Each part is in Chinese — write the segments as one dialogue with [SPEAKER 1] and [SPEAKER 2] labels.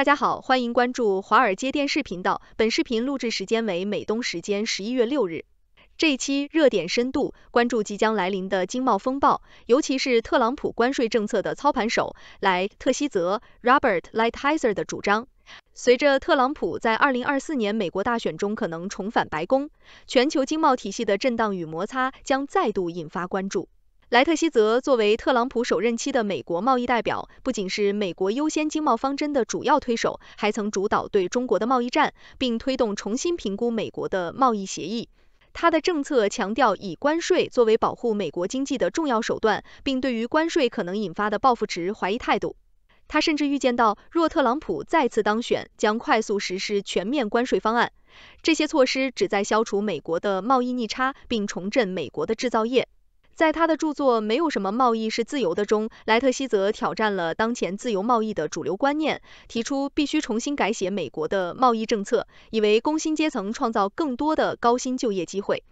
[SPEAKER 1] 大家好，欢迎关注华尔街电视频道。本视频录制时间为美东时间十一月六日。这一期热点深度关注即将来临的经贸风暴，尤其是特朗普关税政策的操盘手莱特希泽 （Robert Lightizer） h 的主张。随着特朗普在二零二四年美国大选中可能重返白宫，全球经贸体系的震荡与摩擦将再度引发关注。莱特希泽作为特朗普首任期的美国贸易代表，不仅是美国优先经贸方针的主要推手，还曾主导对中国的贸易战，并推动重新评估美国的贸易协议。他的政策强调以关税作为保护美国经济的重要手段，并对于关税可能引发的报复持怀疑态度。他甚至预见到，若特朗普再次当选，将快速实施全面关税方案。这些措施旨在消除美国的贸易逆差，并重振美国的制造业。在他的著作《没有什么贸易是自由的》中，莱特希则挑战了当前自由贸易的主流观念，提出必须重新改写美国的贸易政策，以为工薪阶层创造更多的高薪就业机会。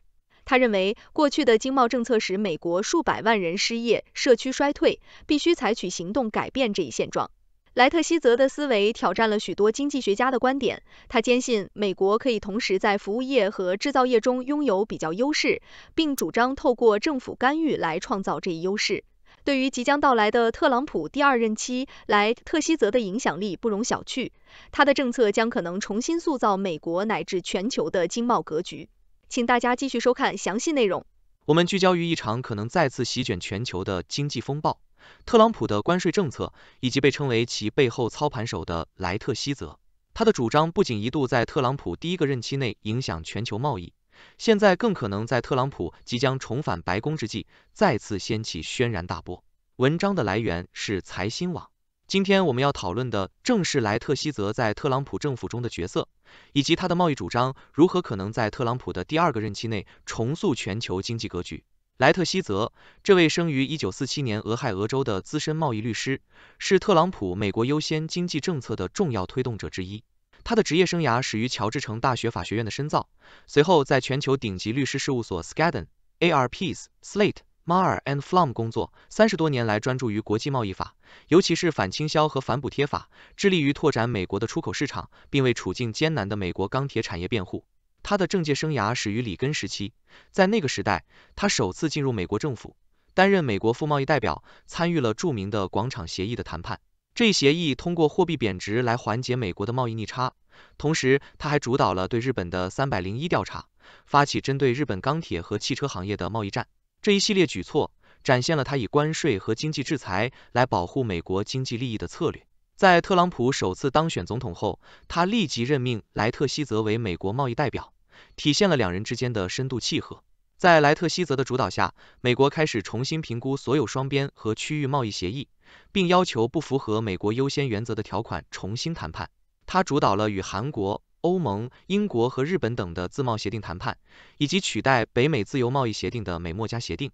[SPEAKER 1] 他认为，过去的经贸政策使美国数百万人失业，社区衰退，必须采取行动改变这一现状。莱特希泽的思维挑战了许多经济学家的观点。他坚信美国可以同时在服务业和制造业中拥有比较优势，并主张透过政府干预来创造这一优势。对于即将到来的特朗普第二任期，莱特希泽的影响力不容小觑。他的政策将可能重新塑造美国乃至全球的经贸格局。请大家继续收看详细内容。
[SPEAKER 2] 我们聚焦于一场可能再次席卷全球的经济风暴。特朗普的关税政策，以及被称为其背后操盘手的莱特希泽，他的主张不仅一度在特朗普第一个任期内影响全球贸易，现在更可能在特朗普即将重返白宫之际再次掀起轩然大波。文章的来源是财新网。今天我们要讨论的正是莱特希泽在特朗普政府中的角色，以及他的贸易主张如何可能在特朗普的第二个任期内重塑全球经济格局。莱特希泽，这位生于一九四七年俄亥俄州的资深贸易律师，是特朗普“美国优先”经济政策的重要推动者之一。他的职业生涯始于乔治城大学法学院的深造，随后在全球顶级律师事务所 Skadden，A R P S，Slate，Mayer and Flom 工作。三十多年来，专注于国际贸易法，尤其是反倾销和反补贴法，致力于拓展美国的出口市场，并为处境艰难的美国钢铁产业辩护。他的政界生涯始于里根时期，在那个时代，他首次进入美国政府，担任美国副贸易代表，参与了著名的广场协议的谈判。这一协议通过货币贬值来缓解美国的贸易逆差。同时，他还主导了对日本的301调查，发起针对日本钢铁和汽车行业的贸易战。这一系列举措展现了他以关税和经济制裁来保护美国经济利益的策略。在特朗普首次当选总统后，他立即任命莱特希泽为美国贸易代表。体现了两人之间的深度契合。在莱特希泽的主导下，美国开始重新评估所有双边和区域贸易协议，并要求不符合美国优先原则的条款重新谈判。他主导了与韩国、欧盟、英国和日本等的自贸协定谈判，以及取代北美自由贸易协定的美墨加协定。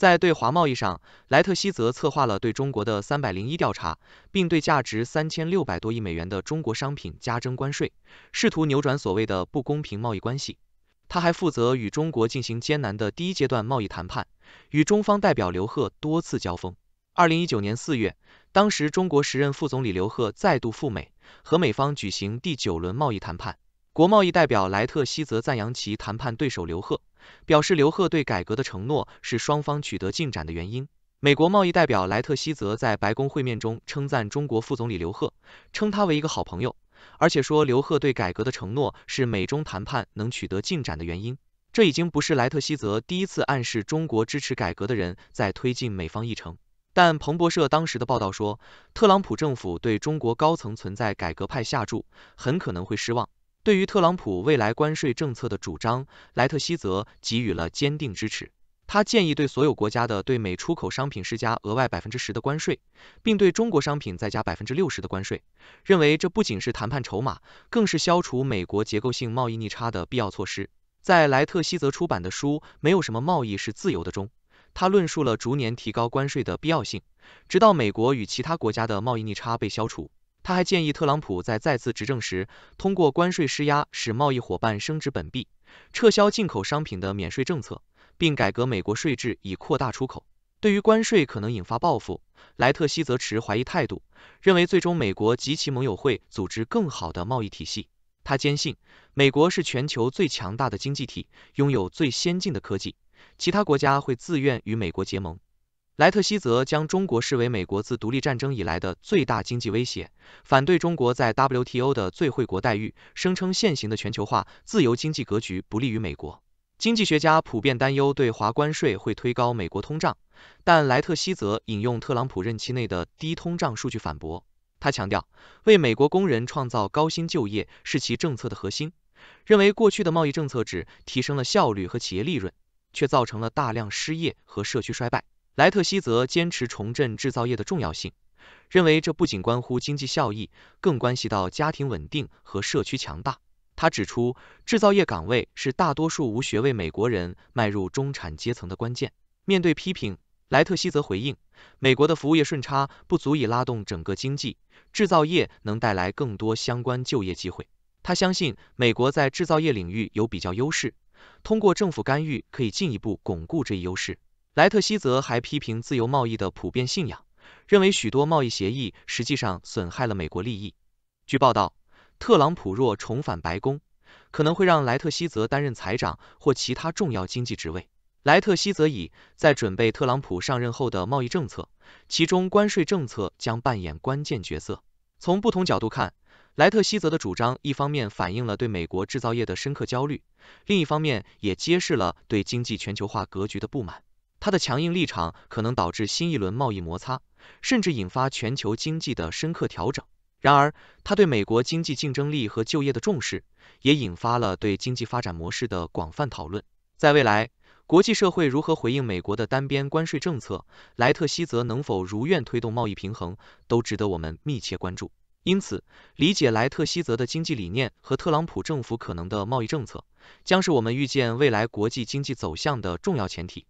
[SPEAKER 2] 在对华贸易上，莱特希泽策划了对中国的三百零一调查，并对价值三千六百多亿美元的中国商品加征关税，试图扭转所谓的不公平贸易关系。他还负责与中国进行艰难的第一阶段贸易谈判，与中方代表刘鹤多次交锋。二零一九年四月，当时中国时任副总理刘鹤再度赴美，和美方举行第九轮贸易谈判。国贸易代表莱特希泽赞扬其谈判对手刘鹤。表示刘鹤对改革的承诺是双方取得进展的原因。美国贸易代表莱特希泽在白宫会面中称赞中国副总理刘鹤，称他为一个好朋友，而且说刘鹤对改革的承诺是美中谈判能取得进展的原因。这已经不是莱特希泽第一次暗示中国支持改革的人在推进美方议程。但彭博社当时的报道说，特朗普政府对中国高层存在改革派下注，很可能会失望。对于特朗普未来关税政策的主张，莱特希泽给予了坚定支持。他建议对所有国家的对美出口商品施加额外百分之十的关税，并对中国商品再加百分之六十的关税。认为这不仅是谈判筹码，更是消除美国结构性贸易逆差的必要措施。在莱特希泽出版的书《没有什么贸易是自由的》中，他论述了逐年提高关税的必要性，直到美国与其他国家的贸易逆差被消除。他还建议特朗普在再次执政时，通过关税施压使贸易伙伴升值本币，撤销进口商品的免税政策，并改革美国税制以扩大出口。对于关税可能引发报复，莱特希则持怀疑态度，认为最终美国及其盟友会组织更好的贸易体系。他坚信美国是全球最强大的经济体，拥有最先进的科技，其他国家会自愿与美国结盟。莱特希泽将中国视为美国自独立战争以来的最大经济威胁，反对中国在 WTO 的最惠国待遇，声称现行的全球化自由经济格局不利于美国。经济学家普遍担忧对华关税会推高美国通胀，但莱特希泽引用特朗普任期内的低通胀数据反驳。他强调，为美国工人创造高薪就业是其政策的核心，认为过去的贸易政策只提升了效率和企业利润，却造成了大量失业和社区衰败。莱特希泽坚持重振制造业的重要性，认为这不仅关乎经济效益，更关系到家庭稳定和社区强大。他指出，制造业岗位是大多数无学位美国人迈入中产阶层的关键。面对批评，莱特希泽回应：美国的服务业顺差不足以拉动整个经济，制造业能带来更多相关就业机会。他相信美国在制造业领域有比较优势，通过政府干预可以进一步巩固这一优势。莱特希泽还批评自由贸易的普遍信仰，认为许多贸易协议实际上损害了美国利益。据报道，特朗普若重返白宫，可能会让莱特希泽担任财长或其他重要经济职位。莱特希泽已在准备特朗普上任后的贸易政策，其中关税政策将扮演关键角色。从不同角度看，莱特希泽的主张一方面反映了对美国制造业的深刻焦虑，另一方面也揭示了对经济全球化格局的不满。他的强硬立场可能导致新一轮贸易摩擦，甚至引发全球经济的深刻调整。然而，他对美国经济竞争力和就业的重视，也引发了对经济发展模式的广泛讨论。在未来，国际社会如何回应美国的单边关税政策，莱特希泽能否如愿推动贸易平衡，都值得我们密切关注。因此，理解莱特希泽的经济理念和特朗普政府可能的贸易政策，将是我们预见未来国际经济走向的重要前提。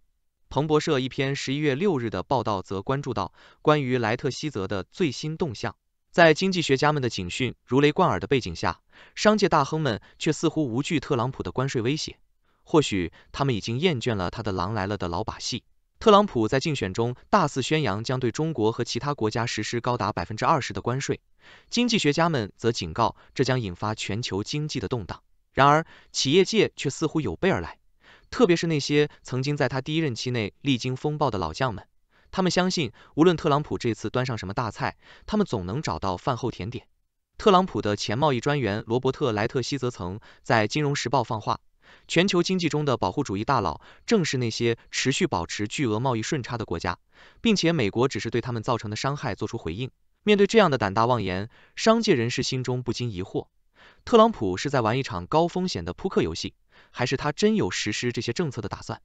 [SPEAKER 2] 彭博社一篇十一月六日的报道则关注到关于莱特希泽的最新动向。在经济学家们的警讯如雷贯耳的背景下，商界大亨们却似乎无惧特朗普的关税威胁。或许他们已经厌倦了他的“狼来了”的老把戏。特朗普在竞选中大肆宣扬将对中国和其他国家实施高达百分之二十的关税，经济学家们则警告这将引发全球经济的动荡。然而，企业界却似乎有备而来。特别是那些曾经在他第一任期内历经风暴的老将们，他们相信，无论特朗普这次端上什么大菜，他们总能找到饭后甜点。特朗普的前贸易专员罗伯特莱特希泽曾在《金融时报》放话：“全球经济中的保护主义大佬，正是那些持续保持巨额贸易顺差的国家，并且美国只是对他们造成的伤害做出回应。”面对这样的胆大妄言，商界人士心中不禁疑惑：特朗普是在玩一场高风险的扑克游戏？还是他真有实施这些政策的打算？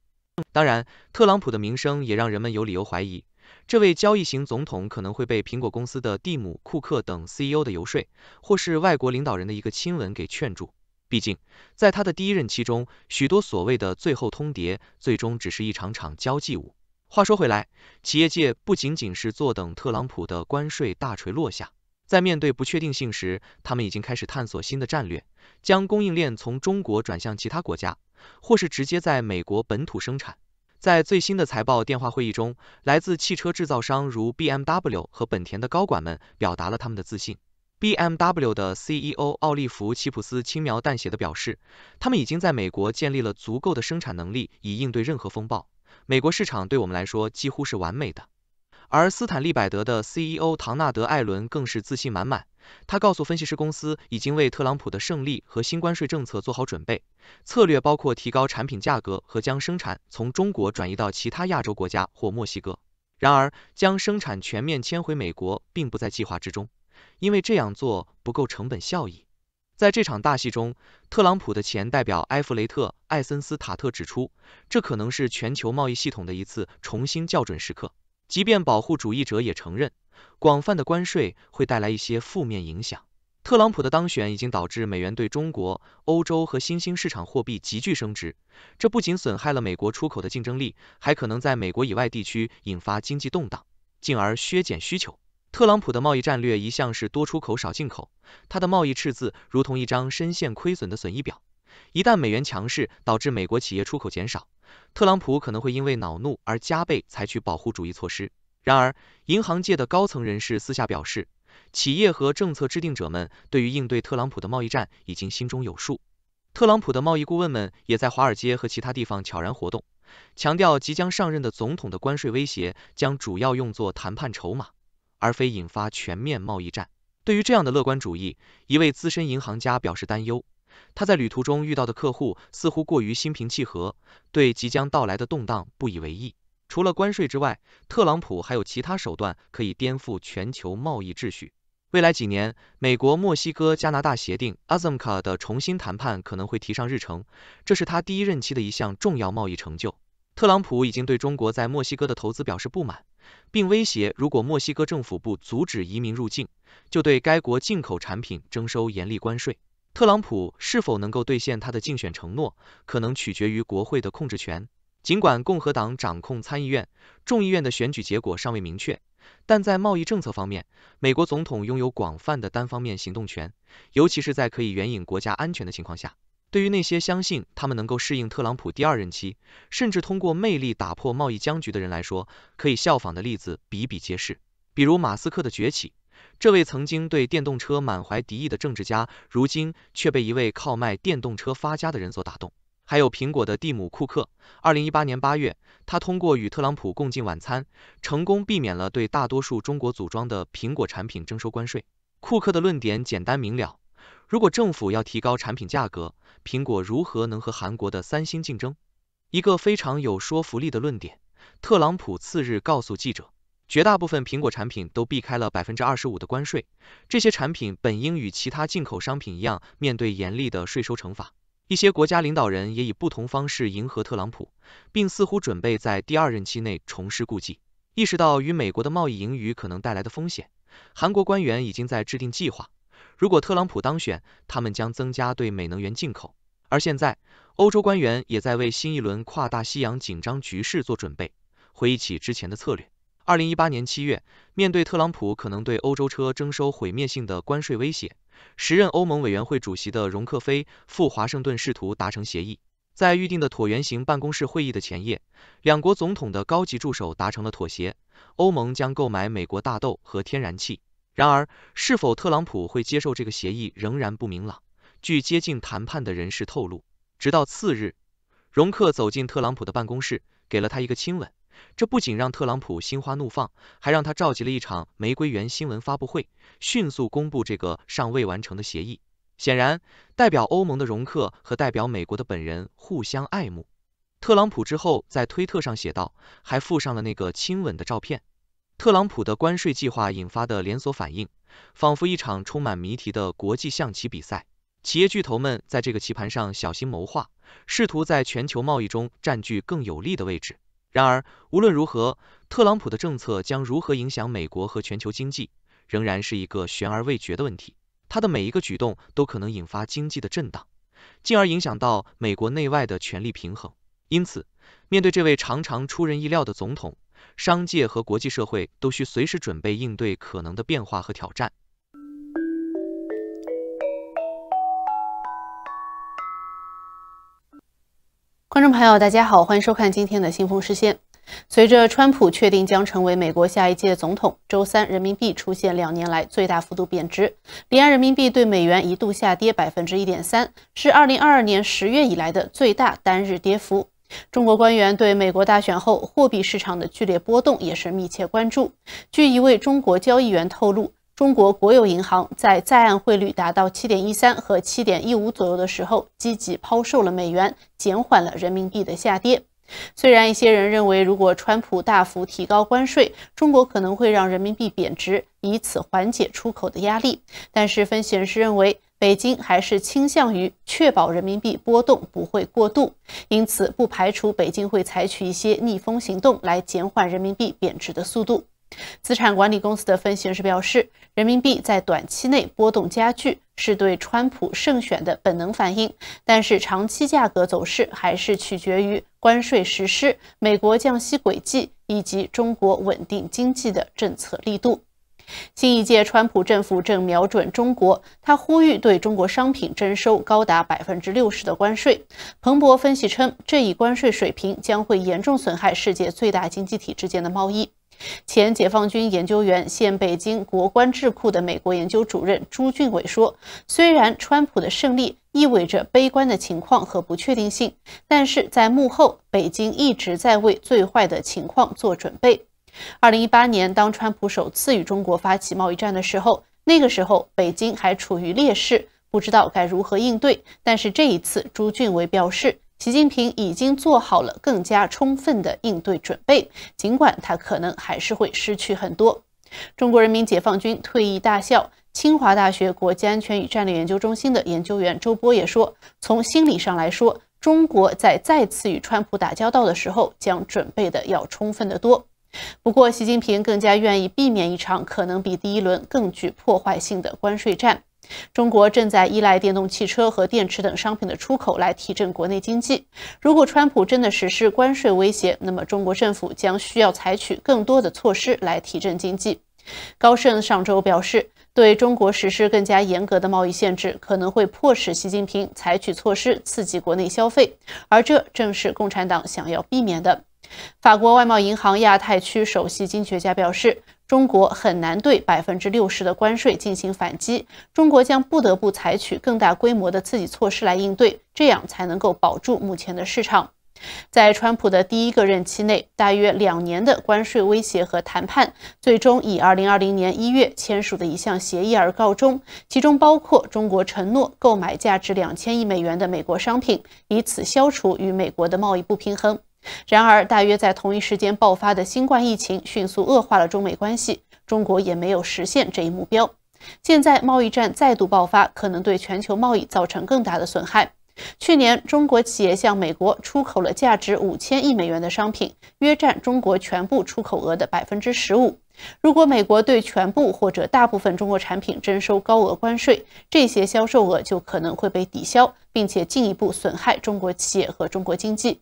[SPEAKER 2] 当然，特朗普的名声也让人们有理由怀疑，这位交易型总统可能会被苹果公司的蒂姆·库克等 CEO 的游说，或是外国领导人的一个亲吻给劝住。毕竟，在他的第一任期中，许多所谓的最后通牒最终只是一场场交际舞。话说回来，企业界不仅仅是坐等特朗普的关税大锤落下。在面对不确定性时，他们已经开始探索新的战略，将供应链从中国转向其他国家，或是直接在美国本土生产。在最新的财报电话会议中，来自汽车制造商如 BMW 和本田的高管们表达了他们的自信。BMW 的 CEO 奥利弗·齐普斯轻描淡写的表示，他们已经在美国建立了足够的生产能力以应对任何风暴。美国市场对我们来说几乎是完美的。而斯坦利·百德的 CEO 唐纳德·艾伦更是自信满满，他告诉分析师，公司已经为特朗普的胜利和新关税政策做好准备，策略包括提高产品价格和将生产从中国转移到其他亚洲国家或墨西哥。然而，将生产全面迁回美国并不在计划之中，因为这样做不够成本效益。在这场大戏中，特朗普的前代表埃弗雷特·艾森斯塔特指出，这可能是全球贸易系统的一次重新校准时刻。即便保护主义者也承认，广泛的关税会带来一些负面影响。特朗普的当选已经导致美元对中国、欧洲和新兴市场货币急剧升值，这不仅损害了美国出口的竞争力，还可能在美国以外地区引发经济动荡，进而削减需求。特朗普的贸易战略一向是多出口少进口，他的贸易赤字如同一张深陷亏损的损益表。一旦美元强势，导致美国企业出口减少。特朗普可能会因为恼怒而加倍采取保护主义措施。然而，银行界的高层人士私下表示，企业和政策制定者们对于应对特朗普的贸易战已经心中有数。特朗普的贸易顾问们也在华尔街和其他地方悄然活动，强调即将上任的总统的关税威胁将主要用作谈判筹码，而非引发全面贸易战。对于这样的乐观主义，一位资深银行家表示担忧。他在旅途中遇到的客户似乎过于心平气和，对即将到来的动荡不以为意。除了关税之外，特朗普还有其他手段可以颠覆全球贸易秩序。未来几年，美国墨西哥加拿大协定 a s m c a 的重新谈判可能会提上日程，这是他第一任期的一项重要贸易成就。特朗普已经对中国在墨西哥的投资表示不满，并威胁，如果墨西哥政府不阻止移民入境，就对该国进口产品征收严厉关税。特朗普是否能够兑现他的竞选承诺，可能取决于国会的控制权。尽管共和党掌控参议院，众议院的选举结果尚未明确，但在贸易政策方面，美国总统拥有广泛的单方面行动权，尤其是在可以援引国家安全的情况下。对于那些相信他们能够适应特朗普第二任期，甚至通过魅力打破贸易僵局的人来说，可以效仿的例子比比皆是，比如马斯克的崛起。这位曾经对电动车满怀敌意的政治家，如今却被一位靠卖电动车发家的人所打动。还有苹果的蒂姆·库克，二零一八年八月，他通过与特朗普共进晚餐，成功避免了对大多数中国组装的苹果产品征收关税。库克的论点简单明了：如果政府要提高产品价格，苹果如何能和韩国的三星竞争？一个非常有说服力的论点。特朗普次日告诉记者。绝大部分苹果产品都避开了百分之二十五的关税，这些产品本应与其他进口商品一样，面对严厉的税收惩罚。一些国家领导人也以不同方式迎合特朗普，并似乎准备在第二任期内重施故技。意识到与美国的贸易盈余可能带来的风险，韩国官员已经在制定计划。如果特朗普当选，他们将增加对美能源进口。而现在，欧洲官员也在为新一轮跨大西洋紧张局势做准备，回忆起之前的策略。二零一八年七月，面对特朗普可能对欧洲车征收毁灭性的关税威胁，时任欧盟委员会主席的容克飞赴华盛顿试图达成协议。在预定的椭圆形办公室会议的前夜，两国总统的高级助手达成了妥协，欧盟将购买美国大豆和天然气。然而，是否特朗普会接受这个协议仍然不明朗。据接近谈判的人士透露，直到次日，容克走进特朗普的办公室，给了他一个亲吻。这不仅让特朗普心花怒放，还让他召集了一场玫瑰园新闻发布会，迅速公布这个尚未完成的协议。显然，代表欧盟的容克和代表美国的本人互相爱慕。特朗普之后在推特上写道，还附上了那个亲吻的照片。特朗普的关税计划引发的连锁反应，仿佛一场充满谜题的国际象棋比赛。企业巨头们在这个棋盘上小心谋划，试图在全球贸易中占据更有利的位置。然而，无论如何，特朗普的政策将如何影响美国和全球经济，仍然是一个悬而未决的问题。他的每一个举动都可能引发经济的震荡，进而影响到美国内外的权力平衡。因此，面对这位常常出人意料的总统，商界和国际社会都需随时准备应对可能的变化和挑战。
[SPEAKER 3] 观众朋友，大家好，欢迎收看今天的《新风视线》。随着川普确定将成为美国下一届总统，周三人民币出现两年来最大幅度贬值，离岸人民币对美元一度下跌百分之一点三，是二零二二年十月以来的最大单日跌幅。中国官员对美国大选后货币市场的剧烈波动也是密切关注。据一位中国交易员透露。中国国有银行在在岸汇率达到七点一三和七点一五左右的时候，积极抛售了美元，减缓了人民币的下跌。虽然一些人认为，如果川普大幅提高关税，中国可能会让人民币贬值，以此缓解出口的压力，但是分析人士认为，北京还是倾向于确保人民币波动不会过度，因此不排除北京会采取一些逆风行动来减缓人民币贬值的速度。资产管理公司的分析师表示，人民币在短期内波动加剧，是对川普胜选的本能反应。但是，长期价格走势还是取决于关税实施、美国降息轨迹以及中国稳定经济的政策力度。新一届川普政府正瞄准中国，他呼吁对中国商品征收高达百分之六十的关税。彭博分析称，这一关税水平将会严重损害世界最大经济体之间的贸易。前解放军研究员、现北京国关智库的美国研究主任朱俊伟说：“虽然川普的胜利意味着悲观的情况和不确定性，但是在幕后，北京一直在为最坏的情况做准备。二零一八年，当川普首次与中国发起贸易战的时候，那个时候北京还处于劣势，不知道该如何应对。但是这一次，朱俊伟表示。”习近平已经做好了更加充分的应对准备，尽管他可能还是会失去很多。中国人民解放军退役大校、清华大学国家安全与战略研究中心的研究员周波也说：“从心理上来说，中国在再次与川普打交道的时候，将准备的要充分得多。不过，习近平更加愿意避免一场可能比第一轮更具破坏性的关税战。”中国正在依赖电动汽车和电池等商品的出口来提振国内经济。如果川普真的实施关税威胁，那么中国政府将需要采取更多的措施来提振经济。高盛上周表示，对中国实施更加严格的贸易限制可能会迫使习近平采取措施刺激国内消费，而这正是共产党想要避免的。法国外贸银行亚太区首席经济学家表示。中国很难对百分之六十的关税进行反击，中国将不得不采取更大规模的刺激措施来应对，这样才能够保住目前的市场。在川普的第一个任期内，大约两年的关税威胁和谈判，最终以二零二零年一月签署的一项协议而告终，其中包括中国承诺购买价值两千亿美元的美国商品，以此消除与美国的贸易不平衡。然而，大约在同一时间爆发的新冠疫情迅速恶化了中美关系，中国也没有实现这一目标。现在，贸易战再度爆发，可能对全球贸易造成更大的损害。去年，中国企业向美国出口了价值五千亿美元的商品，约占中国全部出口额的百分之十五。如果美国对全部或者大部分中国产品征收高额关税，这些销售额就可能会被抵消，并且进一步损害中国企业和中国经济。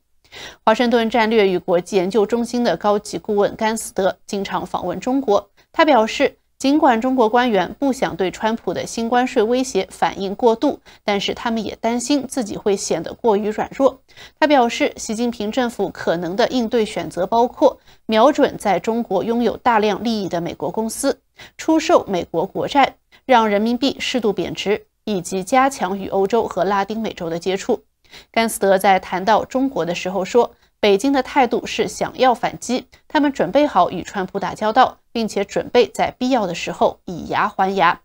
[SPEAKER 3] 华盛顿战略与国际研究中心的高级顾问甘斯德经常访问中国。他表示，尽管中国官员不想对川普的新关税威胁反应过度，但是他们也担心自己会显得过于软弱。他表示，习近平政府可能的应对选择包括瞄准在中国拥有大量利益的美国公司、出售美国国债、让人民币适度贬值，以及加强与欧洲和拉丁美洲的接触。甘斯德在谈到中国的时候说：“北京的态度是想要反击，他们准备好与川普打交道，并且准备在必要的时候以牙还牙。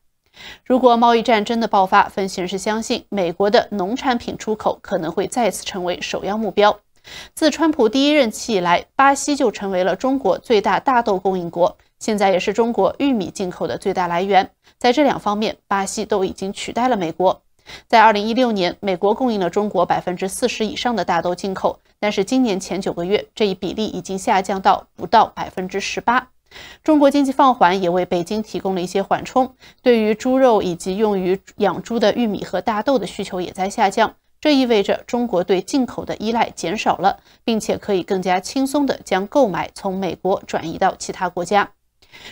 [SPEAKER 3] 如果贸易战真的爆发，分析人士相信美国的农产品出口可能会再次成为首要目标。自川普第一任期以来，巴西就成为了中国最大大豆供应国，现在也是中国玉米进口的最大来源。在这两方面，巴西都已经取代了美国。”在二零一六年，美国供应了中国百分之四十以上的大豆进口，但是今年前九个月，这一比例已经下降到不到百分之十八。中国经济放缓也为北京提供了一些缓冲，对于猪肉以及用于养猪的玉米和大豆的需求也在下降，这意味着中国对进口的依赖减少了，并且可以更加轻松地将购买从美国转移到其他国家。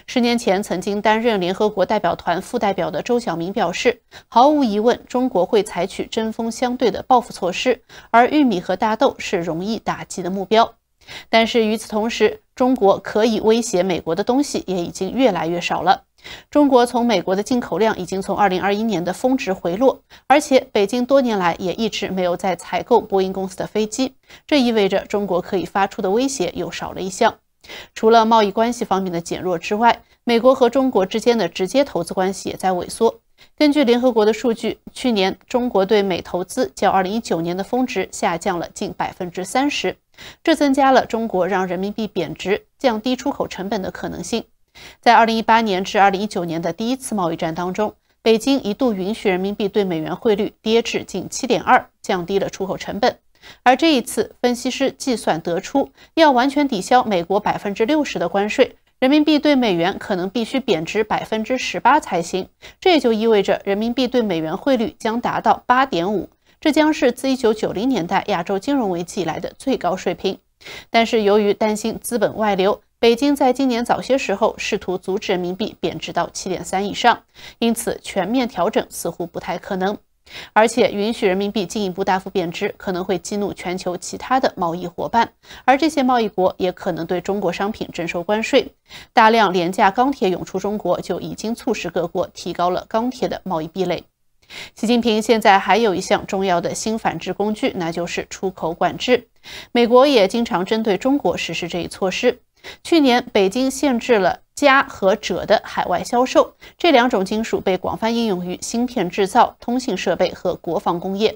[SPEAKER 3] 十年前曾经担任联合国代表团副代表的周晓明表示，毫无疑问，中国会采取针锋相对的报复措施，而玉米和大豆是容易打击的目标。但是与此同时，中国可以威胁美国的东西也已经越来越少了。中国从美国的进口量已经从2021年的峰值回落，而且北京多年来也一直没有在采购波音公司的飞机，这意味着中国可以发出的威胁又少了一项。除了贸易关系方面的减弱之外，美国和中国之间的直接投资关系也在萎缩。根据联合国的数据，去年中国对美投资较2019年的峰值下降了近30%，这增加了中国让人民币贬值、降低出口成本的可能性。在2018年至2019年的第一次贸易战当中，北京一度允许人民币对美元汇率跌至近7.2，降低了出口成本。而这一次，分析师计算得出，要完全抵消美国百分之六十的关税，人民币对美元可能必须贬值百分之十八才行。这也就意味着，人民币对美元汇率将达到八点五，这将是自一九九零年代亚洲金融危机以来的最高水平。但是，由于担心资本外流，北京在今年早些时候试图阻止人民币贬值到七点三以上，因此全面调整似乎不太可能。而且允许人民币进一步大幅贬值，可能会激怒全球其他的贸易伙伴，而这些贸易国也可能对中国商品征收关税。大量廉价钢铁涌出中国，就已经促使各国提高了钢铁的贸易壁垒。习近平现在还有一项重要的新反制工具，那就是出口管制。美国也经常针对中国实施这一措施。去年，北京限制了。镓和锗的海外销售，这两种金属被广泛应用于芯片制造、通信设备和国防工业。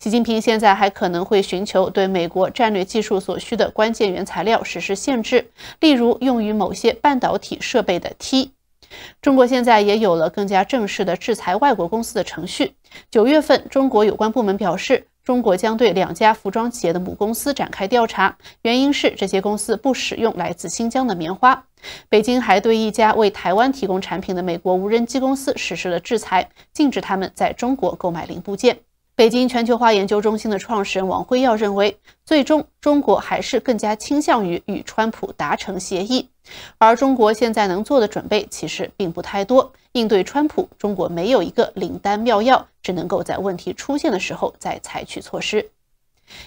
[SPEAKER 3] 习近平现在还可能会寻求对美国战略技术所需的关键原材料实施限制，例如用于某些半导体设备的 T。中国现在也有了更加正式的制裁外国公司的程序。九月份，中国有关部门表示。中国将对两家服装企业的母公司展开调查，原因是这些公司不使用来自新疆的棉花。北京还对一家为台湾提供产品的美国无人机公司实施了制裁，禁止他们在中国购买零部件。北京全球化研究中心的创始人王辉耀认为，最终中国还是更加倾向于与川普达成协议。而中国现在能做的准备其实并不太多，应对川普，中国没有一个灵丹妙药，只能够在问题出现的时候再采取措施。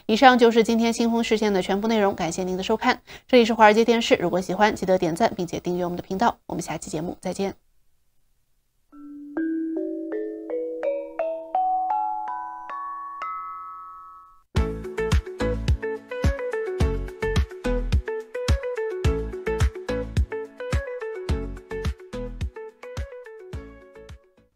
[SPEAKER 3] 以上就是今天新风事件的全部内容，感谢您的收看，这里是华尔街电视。如果喜欢，记得点赞并且订阅我们的频道，我们下期节目再见。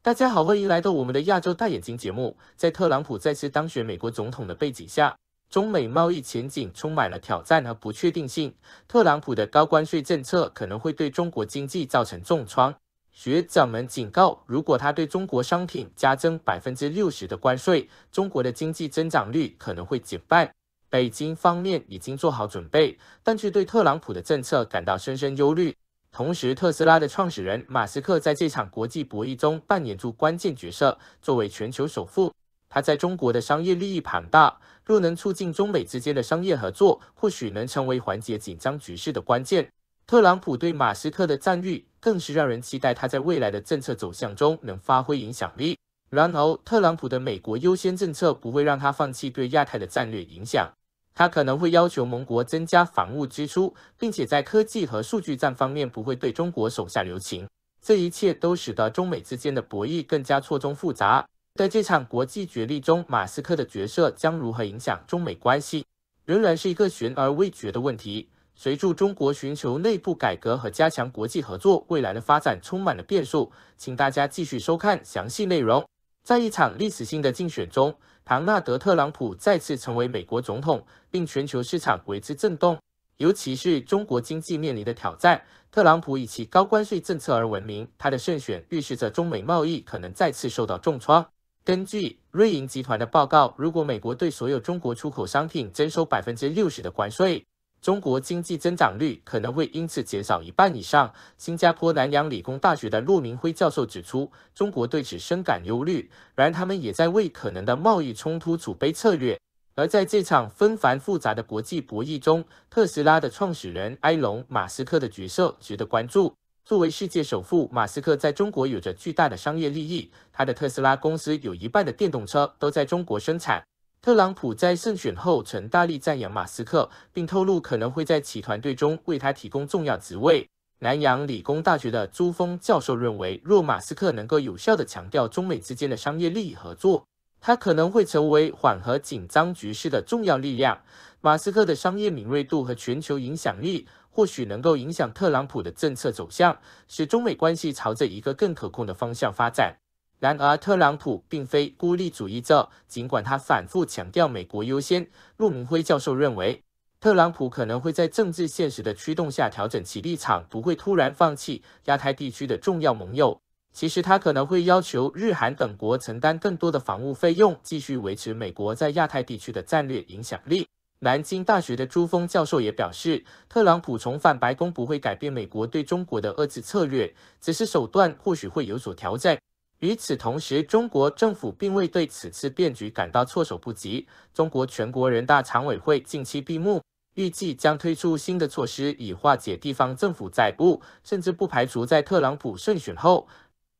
[SPEAKER 2] 大家好，
[SPEAKER 4] 欢迎来到我们的亚洲大眼睛节目。在特朗普再次当选美国总统的背景下，中美贸易前景充满了挑战和不确定性。特朗普的高关税政策可能会对中国经济造成重创。学者们警告，如果他对中国商品加征百分之六十的关税，中国的经济增长率可能会减半。北京方面已经做好准备，但却对特朗普的政策感到深深忧虑。同时，特斯拉的创始人马斯克在这场国际博弈中扮演出关键角色。作为全球首富，他在中国的商业利益庞大。若能促进中美之间的商业合作，或许能成为缓解紧张局势的关键。特朗普对马斯克的赞誉，更是让人期待他在未来的政策走向中能发挥影响力。然而，特朗普的“美国优先”政策不会让他放弃对亚太的战略影响。他可能会要求盟国增加防务支出，并且在科技和数据战方面不会对中国手下留情。这一切都使得中美之间的博弈更加错综复杂。在这场国际角力中，马斯克的角色将如何影响中美关系，仍然是一个悬而未决的问题。随着中国寻求内部改革和加强国际合作，未来的发展充满了变数。请大家继续收看详细内容。在一场历史性的竞选中。唐纳德·特朗普再次成为美国总统，并全球市场为之震动，尤其是中国经济面临的挑战。特朗普以其高关税政策而闻名，他的胜选预示着中美贸易可能再次受到重创。根据瑞银集团的报告，如果美国对所有中国出口商品征收百分之六十的关税，中国经济增长率可能会因此减少一半以上。新加坡南洋理工大学的骆明辉教授指出，中国对此深感忧虑。然而，他们也在为可能的贸易冲突储备策略。而在这场纷繁复杂的国际博弈中，特斯拉的创始人埃隆·马斯克的角色值得关注。作为世界首富，马斯克在中国有着巨大的商业利益。他的特斯拉公司有一半的电动车都在中国生产。特朗普在胜选后曾大力赞扬马斯克，并透露可能会在其团队中为他提供重要职位。南洋理工大学的朱峰教授认为，若马斯克能够有效地强调中美之间的商业利益合作，他可能会成为缓和紧张局势的重要力量。马斯克的商业敏锐度和全球影响力或许能够影响特朗普的政策走向，使中美关系朝着一个更可控的方向发展。然而，特朗普并非孤立主义者，尽管他反复强调美国优先。陆明辉教授认为，特朗普可能会在政治现实的驱动下调整其立场，不会突然放弃亚太地区的重要盟友。其实，他可能会要求日韩等国承担更多的防务费用，继续维持美国在亚太地区的战略影响力。南京大学的朱峰教授也表示，特朗普重返白宫不会改变美国对中国的遏制策略，只是手段或许会有所调整。与此同时，中国政府并未对此次变局感到措手不及。中国全国人大常委会近期闭幕，预计将推出新的措施以化解地方政府债务，甚至不排除在特朗普胜选后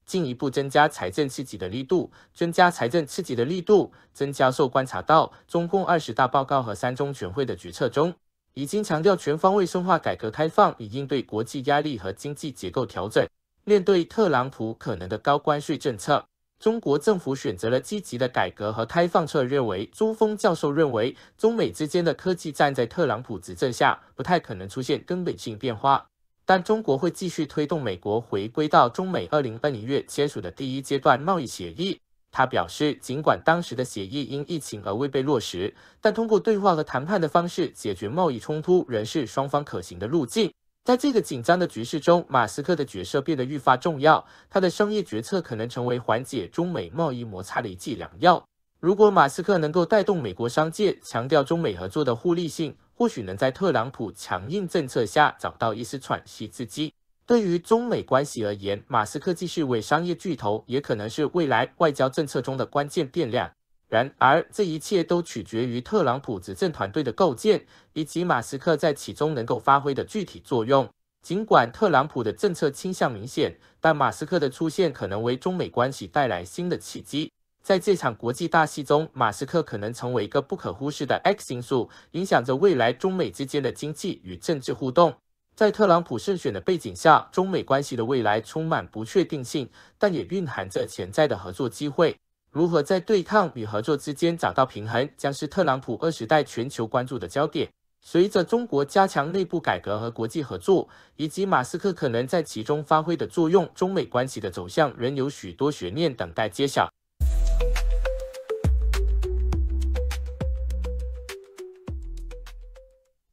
[SPEAKER 4] 进一步增加财政刺激的力度。增加财政刺激的力度，增加受观察到，中共二十大报告和三中全会的决策中已经强调全方位深化改革开放，以应对国际压力和经济结构调整。面对特朗普可能的高关税政策，中国政府选择了积极的改革和开放策略。朱峰教授认为，中美之间的科技站在特朗普执政下不太可能出现根本性变化，但中国会继续推动美国回归到中美二零二零月签署的第一阶段贸易协议。他表示，尽管当时的协议因疫情而未被落实，但通过对话和谈判的方式解决贸易冲突仍是双方可行的路径。在这个紧张的局势中，马斯克的角色变得愈发重要。他的商业决策可能成为缓解中美贸易摩擦的一剂良药。如果马斯克能够带动美国商界强调中美合作的互利性，或许能在特朗普强硬政策下找到一丝喘息之机。对于中美关系而言，马斯克既是为商业巨头，也可能是未来外交政策中的关键变量。然而，这一切都取决于特朗普执政团队的构建，以及马斯克在其中能够发挥的具体作用。尽管特朗普的政策倾向明显，但马斯克的出现可能为中美关系带来新的契机。在这场国际大戏中，马斯克可能成为一个不可忽视的 X 因素，影响着未来中美之间的经济与政治互动。在特朗普胜选的背景下，中美关系的未来充满不确定性，但也蕴含着潜在的合作机会。如何在对抗与合作之间找到平衡，将是特朗普二时代全球关注的焦点。随着中国加强内部改革和国际合作，以及马斯克可能在其中发挥的作用，中美关系的走向仍有许多悬念等待揭
[SPEAKER 5] 晓。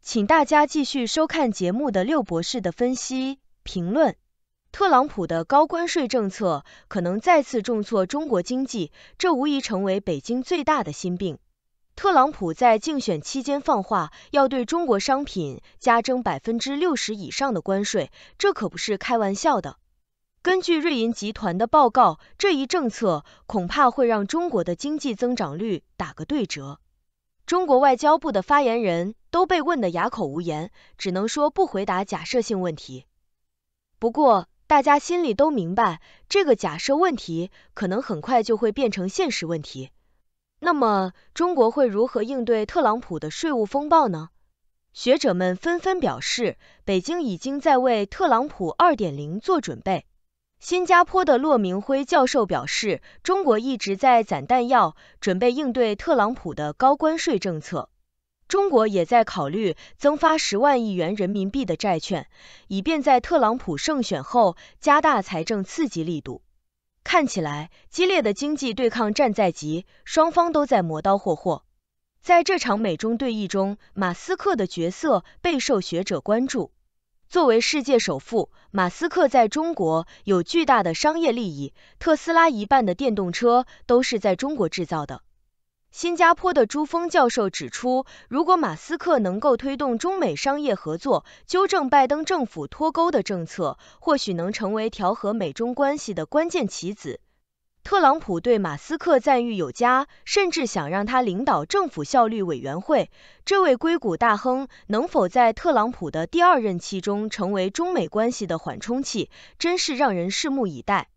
[SPEAKER 5] 请大家继续收看节目的六博士的分析评论。特朗普的高关税政策可能再次重挫中国经济，这无疑成为北京最大的心病。特朗普在竞选期间放话要对中国商品加征百分之六十以上的关税，这可不是开玩笑的。根据瑞银集团的报告，这一政策恐怕会让中国的经济增长率打个对折。中国外交部的发言人都被问得哑口无言，只能说不回答假设性问题。不过，大家心里都明白，这个假设问题可能很快就会变成现实问题。那么，中国会如何应对特朗普的税务风暴呢？学者们纷纷表示，北京已经在为特朗普二点零做准备。新加坡的骆明辉教授表示，中国一直在攒弹药，准备应对特朗普的高关税政策。中国也在考虑增发十万亿元人民币的债券，以便在特朗普胜选后加大财政刺激力度。看起来，激烈的经济对抗战在即，双方都在磨刀霍霍。在这场美中对弈中，马斯克的角色备受学者关注。作为世界首富，马斯克在中国有巨大的商业利益，特斯拉一半的电动车都是在中国制造的。新加坡的朱峰教授指出，如果马斯克能够推动中美商业合作，纠正拜登政府脱钩的政策，或许能成为调和美中关系的关键棋子。特朗普对马斯克赞誉有加，甚至想让他领导政府效率委员会。这位硅谷大亨能否在特朗普的第二任期中成为中美关系的缓冲器，真是让人拭目以待。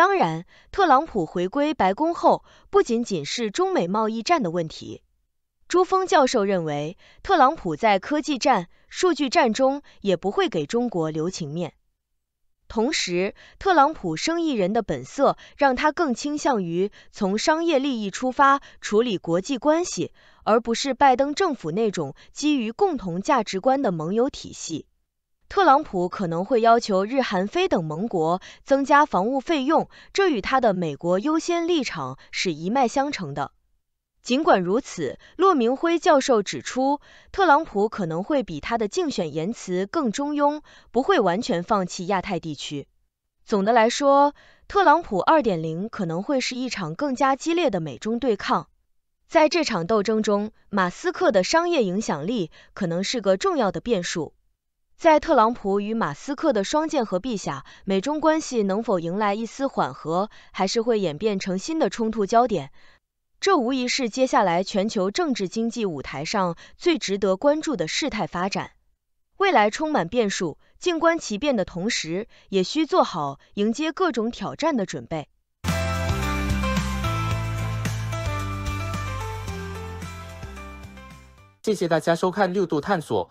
[SPEAKER 5] 当然，特朗普回归白宫后，不仅仅是中美贸易战的问题。朱峰教授认为，特朗普在科技战、数据战中也不会给中国留情面。同时，特朗普生意人的本色让他更倾向于从商业利益出发处理国际关系，而不是拜登政府那种基于共同价值观的盟友体系。特朗普可能会要求日韩非等盟国增加防务费用，这与他的美国优先立场是一脉相承的。尽管如此，骆明辉教授指出，特朗普可能会比他的竞选言辞更中庸，不会完全放弃亚太地区。总的来说，特朗普二点零可能会是一场更加激烈的美中对抗。在这场斗争中，马斯克的商业影响力可能是个重要的变数。在特朗普与马斯克的双剑合璧下，美中关系能否迎来一丝缓和，还是会演变成新的冲突焦点？这无疑是接下来全球政治经济舞台上最值得关注的事态发展。未来充满变数，静观其变的同时，也需做好迎接各种挑战的准备。
[SPEAKER 4] 谢谢大家收看六度探索。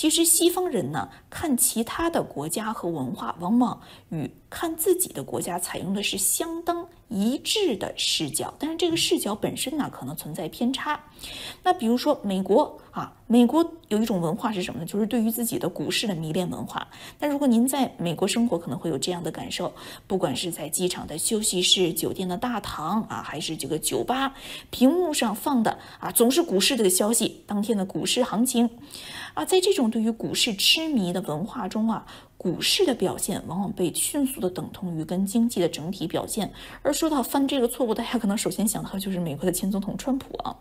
[SPEAKER 6] 其实，西方人呢看其他的国家和文化，往往与看自己的国家采用的是相当。一致的视角，但是这个视角本身呢可能存在偏差。那比如说美国啊，美国有一种文化是什么呢？就是对于自己的股市的迷恋文化。那如果您在美国生活，可能会有这样的感受：不管是在机场的休息室、酒店的大堂啊，还是这个酒吧，屏幕上放的啊，总是股市的消息、当天的股市行情。啊，在这种对于股市痴迷的文化中啊。股市的表现往往被迅速地等同于跟经济的整体表现。而说到犯这个错误，大家可能首先想到的就是美国的前总统川普啊。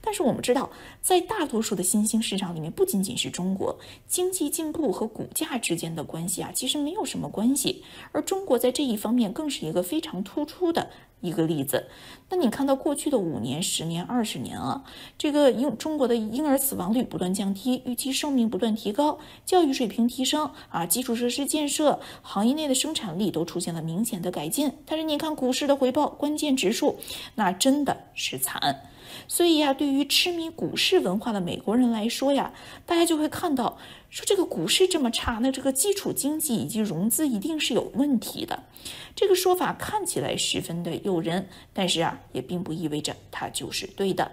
[SPEAKER 6] 但是我们知道，在大多数的新兴市场里面，不仅仅是中国，经济进步和股价之间的关系啊，其实没有什么关系。而中国在这一方面更是一个非常突出的。一个例子，那你看到过去的五年、十年、二十年啊，这个婴中国的婴儿死亡率不断降低，预期寿命不断提高，教育水平提升啊，基础设施建设，行业内的生产力都出现了明显的改进。但是你看股市的回报，关键指数那真的是惨。所以呀，对于痴迷股市文化的美国人来说呀，大家就会看到，说这个股市这么差，那这个基础经济以及融资一定是有问题的。这个说法看起来十分的诱人，但是啊，也并不意味着它就是对的。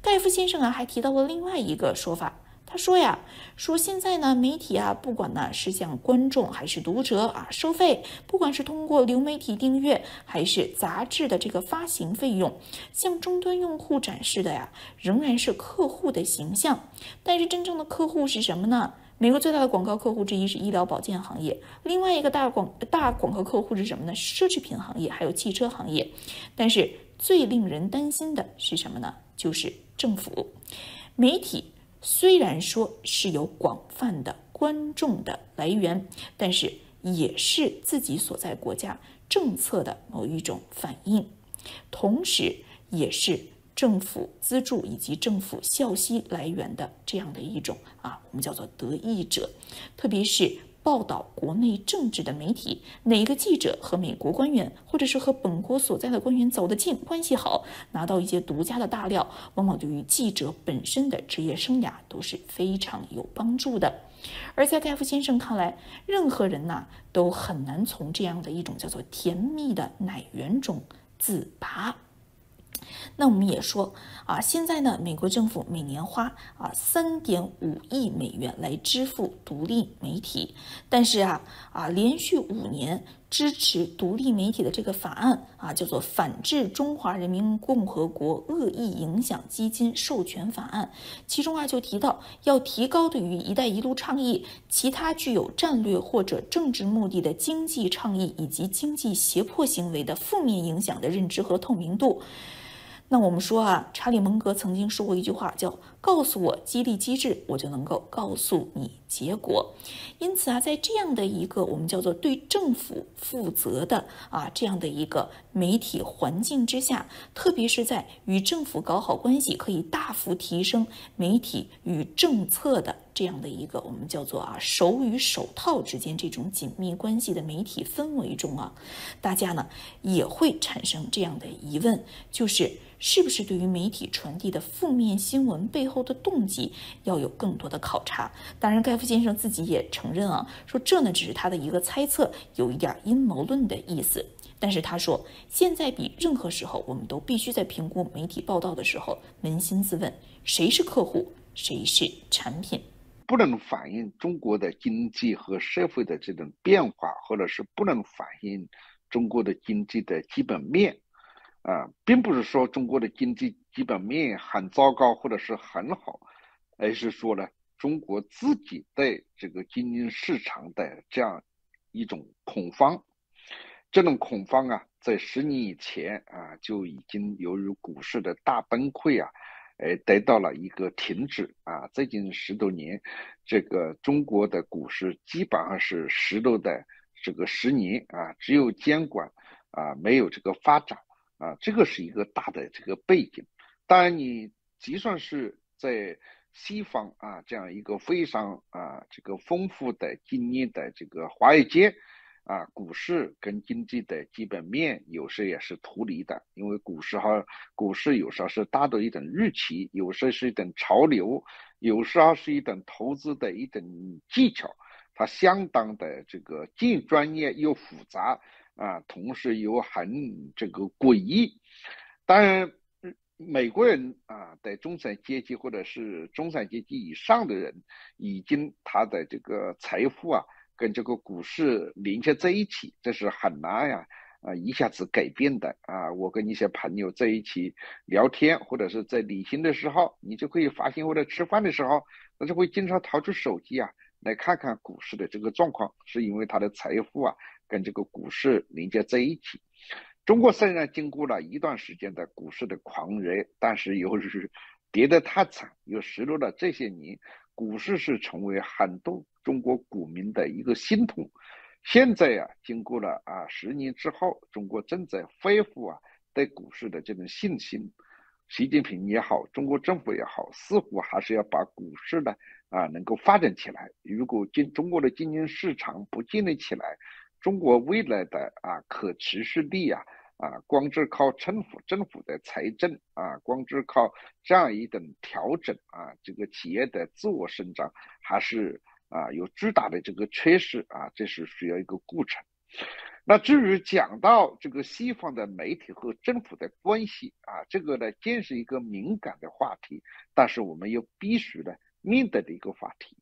[SPEAKER 6] 盖夫先生啊，还提到了另外一个说法。他说呀，说现在呢，媒体啊，不管呢是向观众还是读者啊收费，不管是通过流媒体订阅还是杂志的这个发行费用，向终端用户展示的呀，仍然是客户的形象。但是真正的客户是什么呢？美国最大的广告客户之一是医疗保健行业，另外一个大广大广告客户是什么呢？奢侈品行业还有汽车行业。但是最令人担心的是什么呢？就是政府，媒体。虽然说是有广泛的观众的来源，但是也是自己所在国家政策的某一种反应，同时也是政府资助以及政府效息来源的这样的一种啊，我们叫做得益者，特别是。报道国内政治的媒体，哪个记者和美国官员，或者是和本国所在的官员走得近、关系好，拿到一些独家的大料，往往对于记者本身的职业生涯都是非常有帮助的。而在盖夫先生看来，任何人呐，都很难从这样的一种叫做“甜蜜的奶源”中自拔。那我们也说啊，现在呢，美国政府每年花啊三点五亿美元来支付独立媒体，但是啊啊，连续五年支持独立媒体的这个法案啊，叫做《反制中华人民共和国恶意影响基金授权法案》，其中啊就提到要提高对于“一带一路”倡议、其他具有战略或者政治目的的经济倡议以及经济胁迫行为的负面影响的认知和透明度。那我们说啊，查理·蒙格曾经说过一句话，叫。告诉我激励机制，我就能够告诉你结果。因此啊，在这样的一个我们叫做对政府负责的啊这样的一个媒体环境之下，特别是在与政府搞好关系，可以大幅提升媒体与政策的这样的一个我们叫做啊手与手套之间这种紧密关系的媒体氛围中啊，大家呢也会产生这样的疑问，就是是不是对于媒体传递的负面新闻背后。后的动机要有更多的考察。当然，盖夫先生自己也承认啊，说这呢只是他的一个猜测，有一点阴谋论的意思。但是他说，现在比任何时候，我们都必须在评估媒体报
[SPEAKER 7] 道的时候，扪心自问：谁是客户，谁是产品？不能反映中国的经济和社会的这种变化，或者是不能反映中国的经济的基本面。啊，并不是说中国的经济。基本面很糟糕，或者是很好，而是说呢，中国自己对这个经营市场的这样一种恐慌，这种恐慌啊，在十年以前啊就已经由于股市的大崩溃啊，哎得到了一个停止啊。最近十多年，这个中国的股市基本上是十头的这个十年啊，只有监管啊，没有这个发展啊，这个是一个大的这个背景。当然，你即算是在西方啊，这样一个非常啊这个丰富的经验的这个华尔街，啊，股市跟经济的基本面有时也是脱离的，因为股市哈，股市有时候是大的一种预期，有时候是一种潮流，有时候是一种投资的一种技巧，它相当的这个既专业又复杂啊，同时又很这个诡异。当然。美国人啊，在中产阶级或者是中产阶级以上的人，已经他的这个财富啊，跟这个股市连接在一起，这是很难呀啊，一下子改变的啊。我跟一些朋友在一起聊天，或者是在旅行的时候，你就可以发现，或者吃饭的时候，他就会经常掏出手机啊，来看看股市的这个状况，是因为他的财富啊，跟这个股市连接在一起。中国虽然经过了一段时间的股市的狂热，但是由于跌得太惨，又失落了这些年，股市是成为很多中国股民的一个心痛。现在呀，经过了啊十年之后，中国正在恢复啊对股市的这种信心。习近平也好，中国政府也好，似乎还是要把股市呢啊能够发展起来。如果经中国的经营市场不建立起来，中国未来的啊可持续力啊。啊，光是靠政府、政府的财政啊，光是靠这样一种调整啊，这个企业的自我生长还是啊有巨大的这个缺失啊，这是需要一个过程。那至于讲到这个西方的媒体和政府的关系啊，这个呢，既是一个敏感的话题，但是我们又必须呢面对的一个话题。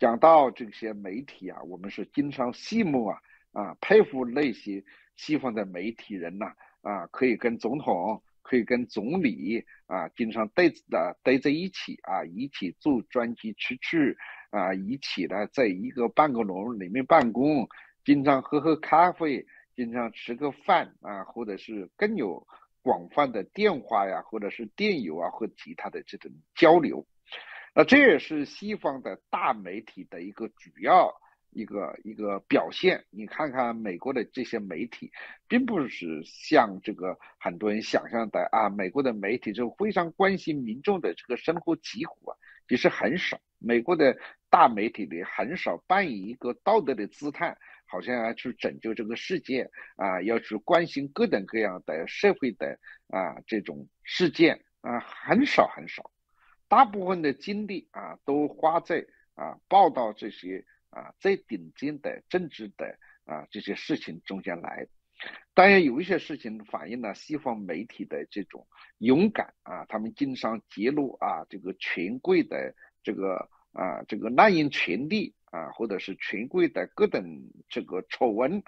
[SPEAKER 7] 讲到这些媒体啊，我们是经常羡慕啊啊，佩服那些。西方的媒体人呐，啊，可以跟总统、可以跟总理啊，经常待着待在一起啊，一起坐专机出去啊，一起呢在一个办公楼里面办公，经常喝喝咖啡，经常吃个饭啊，或者是更有广泛的电话呀，或者是电邮啊，或其他的这种交流。那这也是西方的大媒体的一个主要。一个一个表现，你看看美国的这些媒体，并不是像这个很多人想象的啊，美国的媒体就非常关心民众的这个生活疾苦啊，其实很少。美国的大媒体里很少扮演一个道德的姿态，好像要去拯救这个世界啊，要去关心各种各样的社会的啊这种事件啊，很少很少，大部分的精力啊都花在啊报道这些。啊，最顶尖的政治的啊，这些事情中间来，当然有一些事情反映了西方媒体的这种勇敢啊，他们经常揭露啊这个权贵的这个啊这个滥用权力啊，或者是权贵的各等这个丑闻。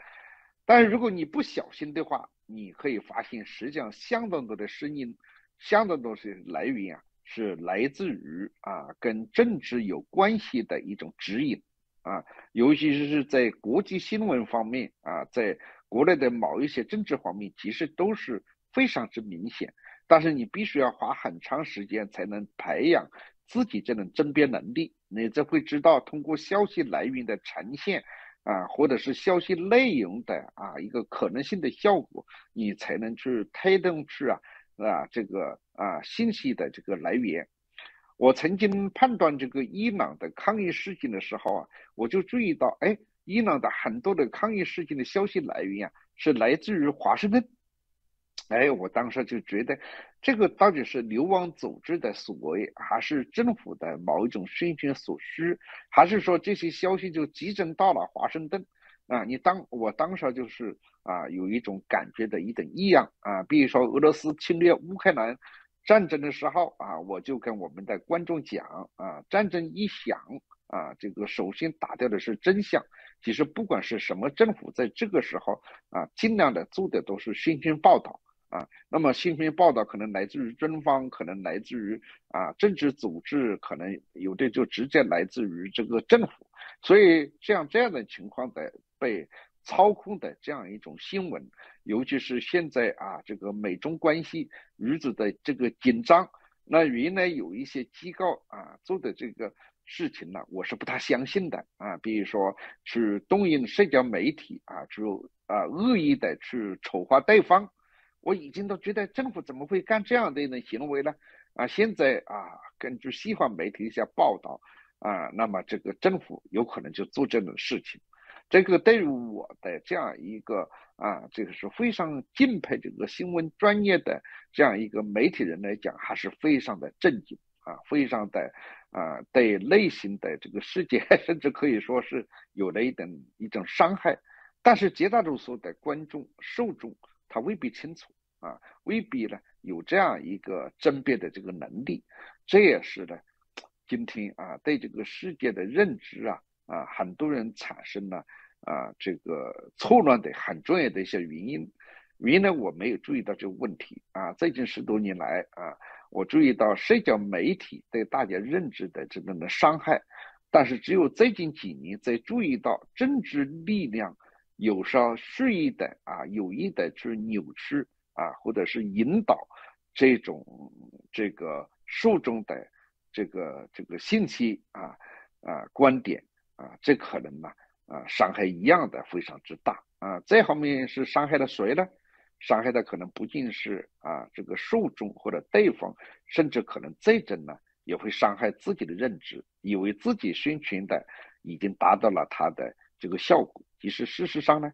[SPEAKER 7] 但是如果你不小心的话，你可以发现，实际上相当多的声音，相当多是来源啊，是来自于啊跟政治有关系的一种指引。啊，尤其是是在国际新闻方面啊，在国内的某一些政治方面，其实都是非常之明显。但是你必须要花很长时间才能培养自己这种甄别能力，你才会知道通过消息来源的呈现啊，或者是消息内容的啊一个可能性的效果，你才能去推动去啊啊这个啊信息的这个来源。我曾经判断这个伊朗的抗议事件的时候啊，我就注意到，哎，伊朗的很多的抗议事件的消息来源啊，是来自于华盛顿。哎，我当时就觉得，这个到底是流亡组织的所为，还是政府的某一种宣传所需，还是说这些消息就集中到了华盛顿？啊，你当，我当时就是啊，有一种感觉的一种异样啊，比如说俄罗斯侵略乌克兰。战争的时候啊，我就跟我们的观众讲啊，战争一响啊，这个首先打掉的是真相。其实不管是什么政府，在这个时候啊，尽量的做的都是新闻报道啊。那么新闻报道可能来自于军方，可能来自于啊政治组织，可能有的就直接来自于这个政府。所以像这样的情况的被。操控的这样一种新闻，尤其是现在啊，这个美中关系如此的这个紧张，那原来有一些机构啊做的这个事情呢，我是不太相信的啊。比如说去动用社交媒体啊，去啊恶意的去丑化对方，我已经都觉得政府怎么会干这样的一种行为呢？啊，现在啊，根据西方媒体一些报道啊，那么这个政府有可能就做这种事情。这个对于我的这样一个啊，这个是非常敬佩这个新闻专业的这样一个媒体人来讲，还是非常的震惊啊，非常的啊，对内心的这个世界，甚至可以说是有了一点一种伤害。但是，绝大多数的观众受众他未必清楚啊，未必呢有这样一个甄别的这个能力。这也是呢，今天啊，对这个世界的认知啊啊，很多人产生了。啊，这个错乱的很重要的一些原因，原来我没有注意到这个问题啊。最近十多年来啊，我注意到社交媒体对大家认知的这么的伤害，但是只有最近几年才注意到政治力量有候蓄意的啊，有意的去扭曲啊，或者是引导这种这个受众的这个这个信息啊啊观点啊，这可能呢。啊，伤害一样的非常之大啊！这方面是伤害了谁呢？伤害的可能不仅是啊这个受众或者对方，甚至可能这种呢也会伤害自己的认知，以为自己宣传的已经达到了它的这个效果，其实事实上呢。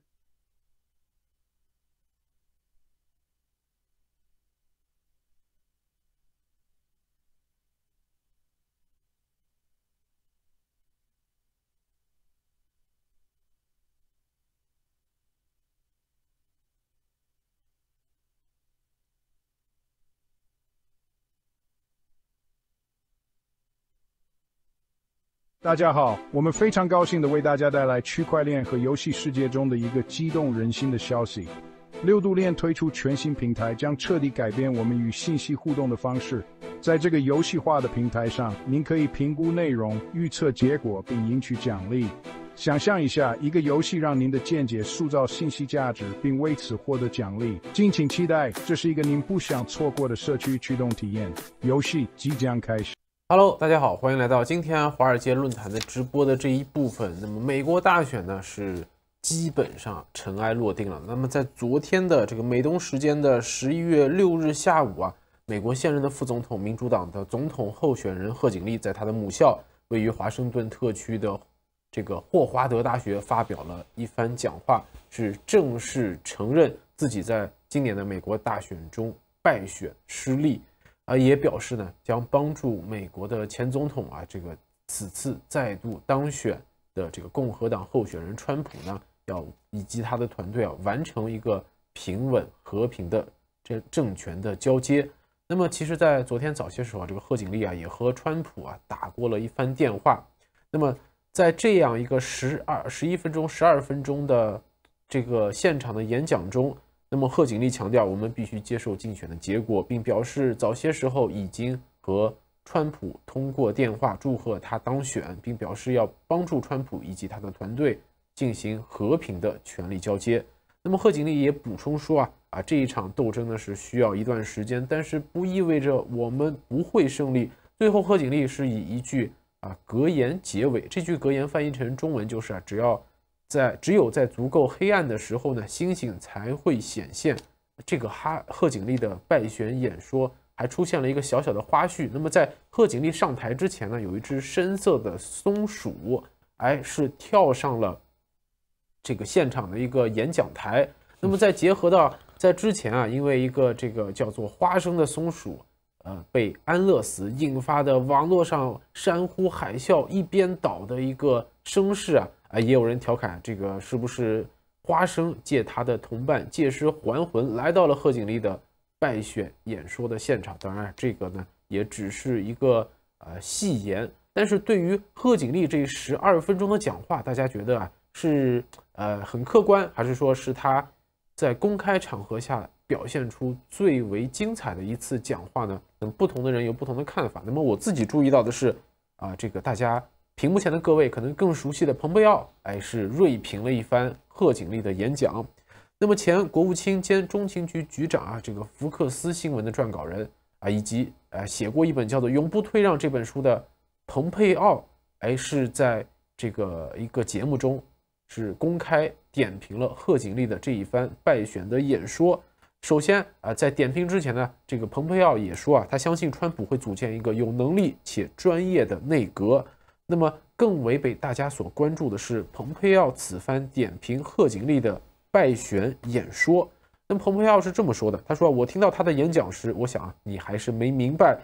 [SPEAKER 7] 大家好，我们非常高兴的为大家带来区块链和游戏世界中的一个激动人心的消息。六度链推出全新平台，将彻底改变我们与信息互动的方式。在这个游戏化的平台上，您可以评估内容、预测结果，并赢取奖励。想象一下，一个游戏让您的见解塑造信息价值，并为此获得奖励。敬请期待，这是一个您不想错过的社区驱动体验。游戏即将开始。
[SPEAKER 8] Hello，大家好，欢迎来到今天华尔街论坛的直播的这一部分。那么，美国大选呢是基本上尘埃落定了。那么，在昨天的这个美东时间的十一月六日下午啊，美国现任的副总统、民主党的总统候选人贺锦丽，在他的母校位于华盛顿特区的这个霍华德大学发表了一番讲话，是正式承认自己在今年的美国大选中败选失利。啊，也表示呢，将帮助美国的前总统啊，这个此次再度当选的这个共和党候选人川普呢，要以及他的团队啊，完成一个平稳和平的这政权的交接。那么，其实，在昨天早些时候啊，这个贺锦丽啊，也和川普啊打过了一番电话。那么，在这样一个十二、十一分钟、十二分钟的这个现场的演讲中。那么，贺锦丽强调，我们必须接受竞选的结果，并表示早些时候已经和川普通过电话祝贺他当选，并表示要帮助川普以及他的团队进行和平的权力交接。那么，贺锦丽也补充说啊，啊，这一场斗争呢是需要一段时间，但是不意味着我们不会胜利。最后，贺锦丽是以一句啊格言结尾，这句格言翻译成中文就是啊，只要。在只有在足够黑暗的时候呢，星星才会显现。这个哈贺锦丽的败选演说还出现了一个小小的花絮。那么在贺锦丽上台之前呢，有一只深色的松鼠，哎，是跳上了这个现场的一个演讲台。那么再结合到在之前啊，因为一个这个叫做花生的松鼠，呃，被安乐死引发的网络上山呼海啸、一边倒的一个声势啊。也有人调侃，这个是不是花生借他的同伴借尸还魂来到了贺锦丽的败选演说的现场？当然，这个呢也只是一个呃戏言。但是对于贺锦丽这十二分钟的讲话，大家觉得啊是呃很客观，还是说是他在公开场合下表现出最为精彩的一次讲话呢？等不同的人有不同的看法。那么我自己注意到的是啊，这个大家。屏幕前的各位可能更熟悉的蓬佩奥，哎，是锐评了一番贺锦丽的演讲。那么前国务卿兼中情局局长啊，这个福克斯新闻的撰稿人啊，以及呃写过一本叫做《永不退让》这本书的蓬佩奥，哎，是在这个一个节目中是公开点评了贺锦丽的这一番败选的演说。首先啊，在点评之前呢，这个蓬佩奥也说啊，他相信川普会组建一个有能力且专业的内阁。那么，更为被大家所关注的是，蓬佩奥此番点评贺锦丽的败选演说。那么，蓬佩奥是这么说的：他说我听到他的演讲时，我想啊，你还是没明白，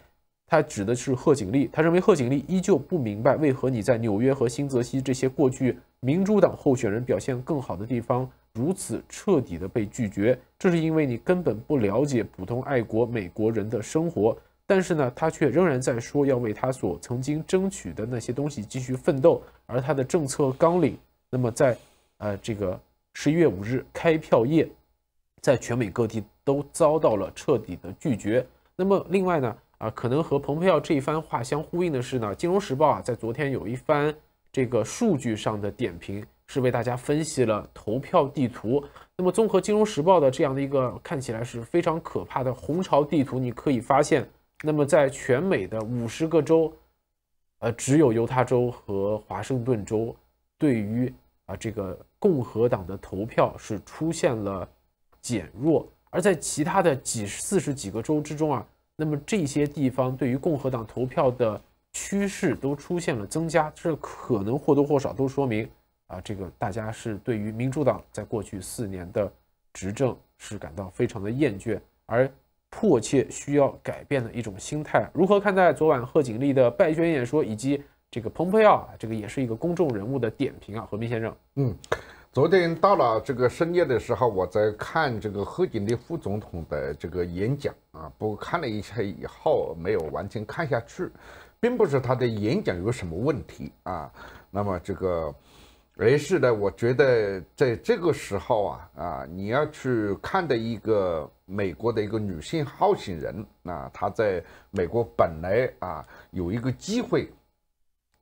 [SPEAKER 8] 他指的是贺锦丽。他认为贺锦丽依旧不明白为何你在纽约和新泽西这些过去民主党候选人表现更好的地方如此彻底的被拒绝，这是因为你根本不了解普通爱国美国人的生活。但是呢，他却仍然在说要为他所曾经争取的那些东西继续奋斗，而他的政策纲领，那么在呃这个十一月五日开票夜，在全美各地都遭到了彻底的拒绝。那么另外呢，啊，可能和蓬佩奥这一番话相呼应的是呢，《金融时报》啊，在昨天有一番这个数据上的点评，是为大家分析了投票地图。那么综合《金融时报》的这样的一个看起来是非常可怕的红潮地图，你可以发现。那么，在全美的五十个州，呃，只有犹他州和华盛顿州对于啊这个共和党的投票是出现了减弱，而在其他的几四十几个州之中啊，那么这些地方对于共和党投票的趋势都出现了增加，这可能或多或少都说明啊这个大家是对于民主党在过去四年的执政是感到非常的厌倦，而。迫切需要改变的一种心态。如何看待昨晚贺锦丽的拜选演说以及这个蓬佩奥？这个也是一个公众
[SPEAKER 7] 人物的点评啊，何斌先生。嗯，昨天到了这个深夜的时候，我在看这个贺锦丽副总统的这个演讲啊，不过看了一下以后没有完全看下去，并不是他的演讲有什么问题啊。那么这个。而是呢，我觉得在这个时候啊啊，你要去看的一个美国的一个女性好心人啊，她在美国本来啊有一个机会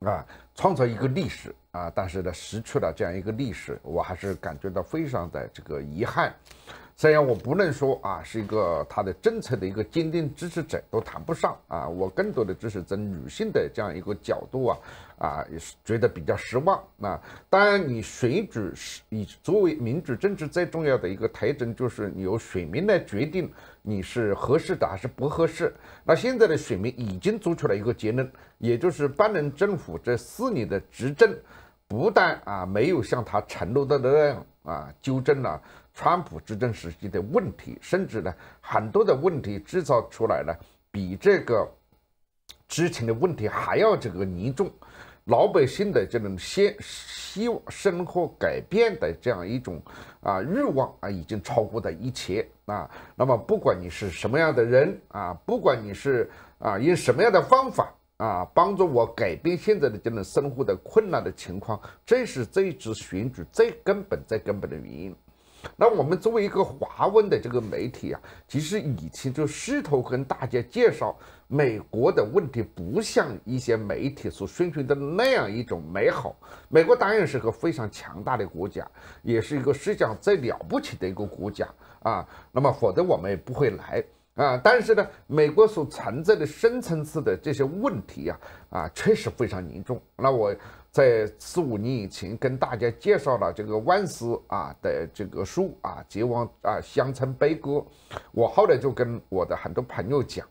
[SPEAKER 7] 啊创造一个历史啊，但是呢失去了这样一个历史，我还是感觉到非常的这个遗憾。虽然我不能说啊是一个她的政策的一个坚定支持者都谈不上啊，我更多的只是从女性的这样一个角度啊。啊，也是觉得比较失望。那当然，你选举是，你作为民主政治最重要的一个特征，就是由选民来决定你是合适的还是不合适。那现在的选民已经做出了一个结论，也就是拜登政府这四年的执政，不但啊没有像他承诺的那样啊纠正了川普执政时期的问题，甚至呢很多的问题制造出来了，比这个之前的问题还要这个严重。老百姓的这种先希望生活改变的这样一种啊欲望啊，已经超过了一切啊。那么不管你是什么样的人啊，不管你是啊用什么样的方法啊，帮助我改变现在的这种生活的困难的情况，这是这一次选举最根本、最根本的原因。那我们作为一个华文的这个媒体啊，其实以前就试图跟大家介绍美国的问题，不像一些媒体所宣传的那样一种美好。美国当然是个非常强大的国家，也是一个世界上最了不起的一个国家啊。那么否则我们也不会来啊。但是呢，美国所存在的深层次的这些问题啊，啊，确实非常严重。那我。在四五年以前，跟大家介绍了这个万斯啊的这个书啊，《结网啊乡村悲歌》，我后来就跟我的很多朋友讲，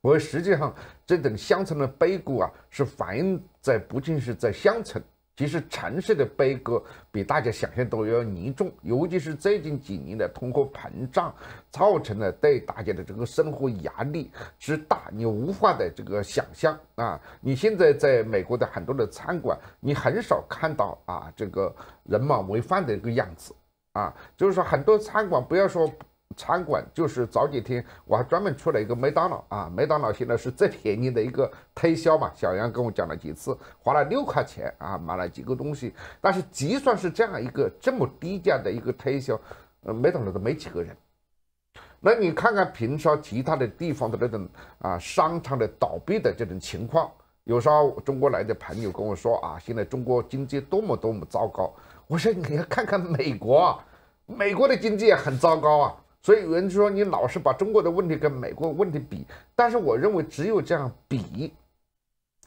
[SPEAKER 7] 我实际上这种乡村的悲歌啊，是反映在不仅是在乡村。其实城市的悲歌比大家想象都要严重，尤其是最近几年的通货膨胀，造成了对大家的这个生活压力之大，你无法的这个想象啊！你现在在美国的很多的餐馆，你很少看到啊这个人满为患的一个样子啊，就是说很多餐馆不要说。餐馆就是早几天我还专门去了一个麦当劳啊，麦当劳现在是最便宜的一个推销嘛。小杨跟我讲了几次，花了六块钱啊，买了几个东西。但是就算是这样一个这么低价的一个推销，呃，麦当劳都没几个人。那你看看平时其他的地方的这种啊商场的倒闭的这种情况，有时候中国来的朋友跟我说啊，现在中国经济多么多么糟糕。我说你要看看美国，美国的经济也很糟糕啊。所以有人说你老是把中国的问题跟美国问题比，但是我认为只有这样比，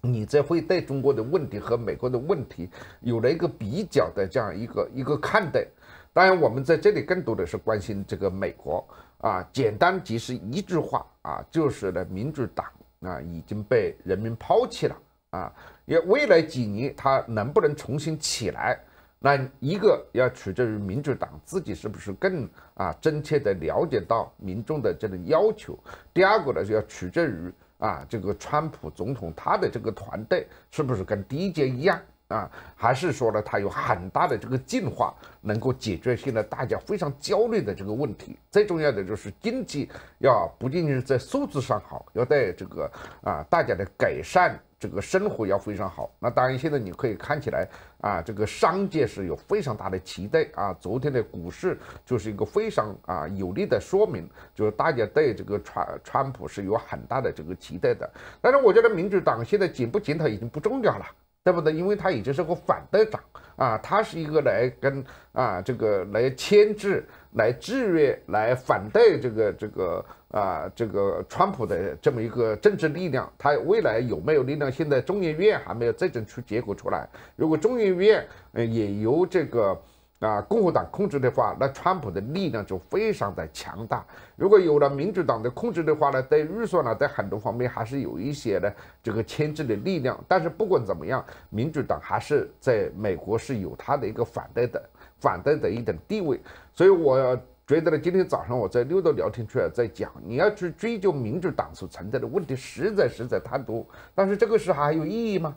[SPEAKER 7] 你才会对中国的问题和美国的问题有了一个比较的这样一个一个看待。当然，我们在这里更多的是关心这个美国啊，简单即是一句话啊，就是呢，民主党啊已经被人民抛弃了啊，也未来几年它能不能重新起来？那一个要取决于民主党自己是不是更啊真切的了解到民众的这种要求，第二个呢就要取决于啊这个川普总统他的这个团队是不是跟第一届一样。啊，还是说呢，它有很大的这个进化，能够解决现在大家非常焦虑的这个问题。最重要的就是经济要不仅仅是在数字上好，要在这个啊大家的改善这个生活要非常好。那当然，现在你可以看起来啊，这个商界是有非常大的期待啊。昨天的股市就是一个非常啊有力的说明，就是大家对这个川川普是有很大的这个期待的。但是我觉得民主党现在检不检讨已经不重要了。对不对？因为他已经是个反对党啊，他是一个来跟啊这个来牵制、来制约、来反对这个这个啊这个川普的这么一个政治力量。他未来有没有力量？现在众议院还没有最终出结果出来。如果众议院也由这个。啊，共和党控制的话，那川普的力量就非常的强大。如果有了民主党的控制的话呢，对预算呢，在很多方面还是有一些呢这个牵制的力量。但是不管怎么样，民主党还是在美国是有他的一个反对的、反对的一种地位。所以我觉得呢，今天早上我在六道聊天群啊在讲，你要去追究民主党所存在的问题，实在实在太多。但是这个时候还有意义吗？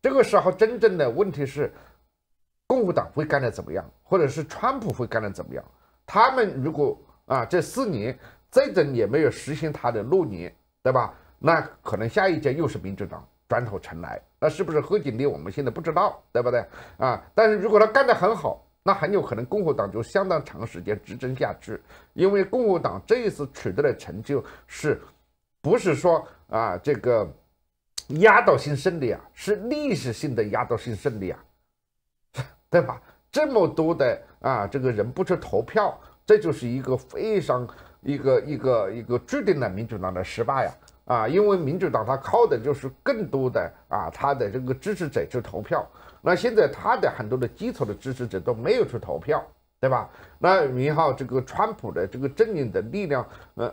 [SPEAKER 7] 这个时候真正的问题是。共和党会干的怎么样，或者是川普会干的怎么样？他们如果啊，这四年再等也没有实现他的诺言，对吧？那可能下一届又是民主党转头成来，那是不是后劲力？我们现在不知道，对不对？啊，但是如果他干的很好，那很有可能共和党就相当长时间执政下去，因为共和党这一次取得的成就是，不是说啊这个压倒性胜利啊，是历史性的压倒性胜利啊。对吧？这么多的啊，这个人不去投票，这就是一个非常一个一个一个注定了民主党的失败呀！啊，因为民主党他靠的就是更多的啊，他的这个支持者去投票。那现在他的很多的基础的支持者都没有去投票，对吧？那然后这个川普的这个阵营的力量，呃，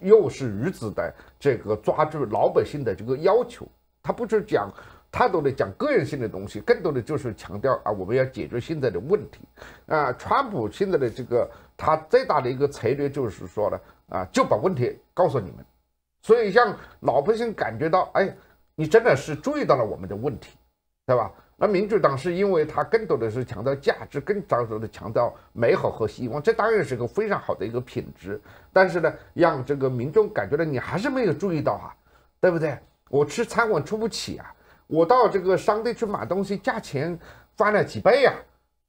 [SPEAKER 7] 又是如此的这个抓住老百姓的这个要求，他不去讲。太多的讲个人性的东西，更多的就是强调啊，我们要解决现在的问题，啊，川普现在的这个他最大的一个策略就是说呢，啊，就把问题告诉你们，所以让老百姓感觉到，哎，你真的是注意到了我们的问题，对吧？那民主党是因为他更多的是强调价值，更着重的强调美好和希望，这当然是个非常好的一个品质，但是呢，让这个民众感觉到你还是没有注意到啊，对不对？我吃餐馆出不起啊。我到这个商店去买东西，价钱翻了几倍呀，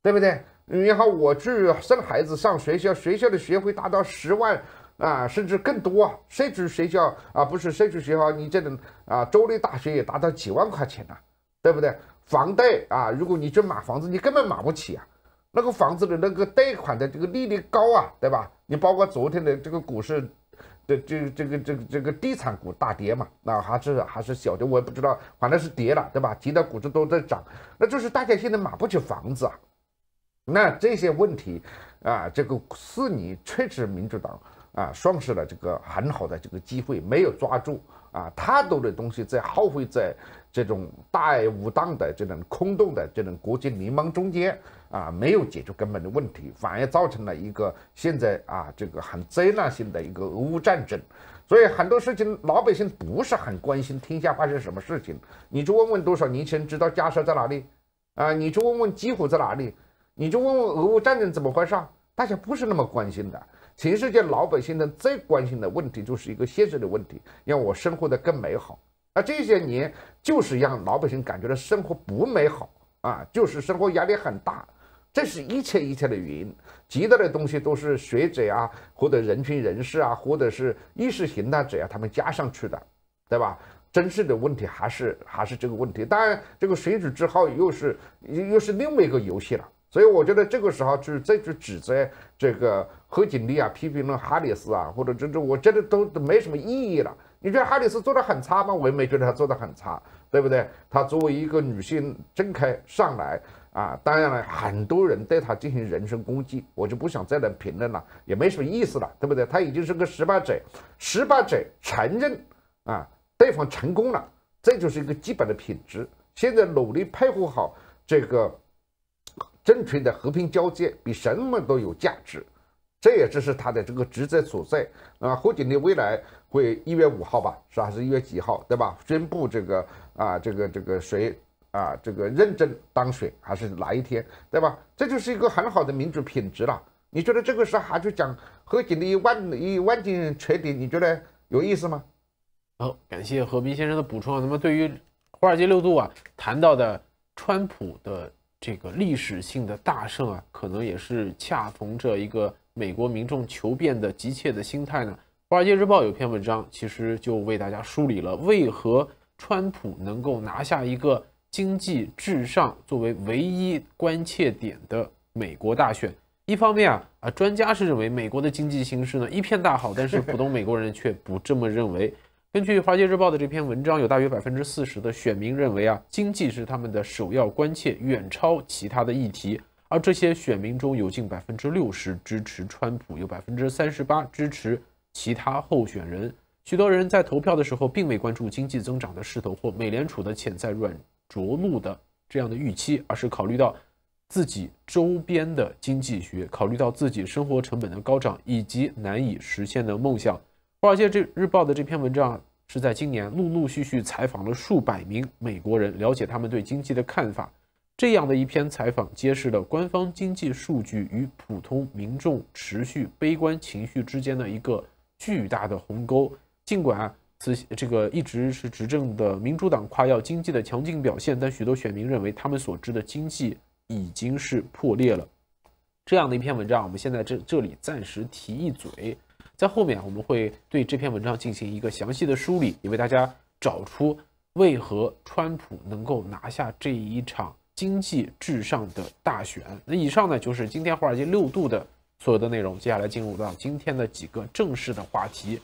[SPEAKER 7] 对不对？然后我去生孩子、上学校，学校的学费达到十万啊，甚至更多。社区学校啊，不是社区学校，你这种啊，州立大学也达到几万块钱了，对不对？房贷啊，如果你去买房子，你根本买不起啊。那个房子的那个贷款的这个利率高啊，对吧？你包括昨天的这个股市。这这这个这个这个地产股大跌嘛？那还是还是小跌，我也不知道，反正是跌了，对吧？其他股市都在涨，那就是大家现在买不起房子啊。那这些问题啊，这个是你确实民主党。啊，丧失了这个很好的这个机会，没有抓住啊，太多的东西在耗费在这种大而无当的这种空洞的这种国际联盟中间啊，没有解决根本的问题，反而造成了一个现在啊这个很灾难性的一个俄乌战争。所以很多事情老百姓不是很关心天下发生什么事情。你去问问多少年轻人知道加沙在哪里啊？你去问问基辅在哪里？你去问问俄乌战争怎么回事？大家不是那么关心的。全世界老百姓的最关心的问题就是一个现实的问题，让我生活的更美好。那这些年就是让老百姓感觉到生活不美好啊，就是生活压力很大，这是一切一切的原因。其他的东西都是学者啊，或者人群人士啊，或者是意识形态者啊，他们加上去的，对吧？真实的问题还是还是这个问题。当然，这个选举之后又是又是另外一个游戏了。所以我觉得这个时候去再去指责这个何锦丽啊，批评了哈里斯啊，或者这这，我觉得都都没什么意义了。你觉得哈里斯做的很差吗？我也没觉得他做的很差，对不对？他作为一个女性政客上来啊，当然了，很多人对他进行人身攻击，我就不想再来评论了，也没什么意思了，对不对？他已经是个失败者，失败者承认啊，对方成功了，这就是一个基本的品质。现在努力配合好这个。政权的和平交接比什么都有价值，这也只是他的这个职责所在。啊，么何景丽未来会一月五号吧，是还是一月几号，对吧？宣布这个啊，这个这个谁啊，这个认真当选还是哪一天，对吧？这就是一个很好的民主品质了。你觉得这个候还去讲何景丽一万一万金彻底，你觉得有意思吗？好，感谢
[SPEAKER 8] 何斌先生的补充。那么对于华尔街六度啊谈到的川普的。这个历史性的大胜啊，可能也是恰逢着一个美国民众求变的急切的心态呢。《华尔街日报》有篇文章，其实就为大家梳理了为何川普能够拿下一个经济至上作为唯一关切点的美国大选。一方面啊啊，专家是认为美国的经济形势呢一片大好，但是普通美国人却不这么认为。根据华尔街日报的这篇文章，有大约百分之四十的选民认为啊，经济是他们的首要关切，远超其他的议题。而这些选民中有近百分之六十支持川普，有百分之三十八支持其他候选人。许多人在投票的时候，并未关注经济增长的势头或美联储的潜在软着陆的这样的预期，而是考虑到自己周边的经济学，考虑到自己生活成本的高涨以及难以实现的梦想。华尔街这日报的这篇文章是在今年陆陆续续采访了数百名美国人，了解他们对经济的看法。这样的一篇采访揭示了官方经济数据与普通民众持续悲观情绪之间的一个巨大的鸿沟。尽管此这个一直是执政的民主党夸耀经济的强劲表现，但许多选民认为他们所知的经济已经是破裂了。这样的一篇文章，我们现在这这里暂时提一嘴。在后面，我们会对这篇文章进行一个详细的梳理，也为大家找出为何川普能够拿下这一场经济至上的大选。那以上呢，就是今天华尔街六度的所有的内容。接下来进入到今天的几个正式的话题。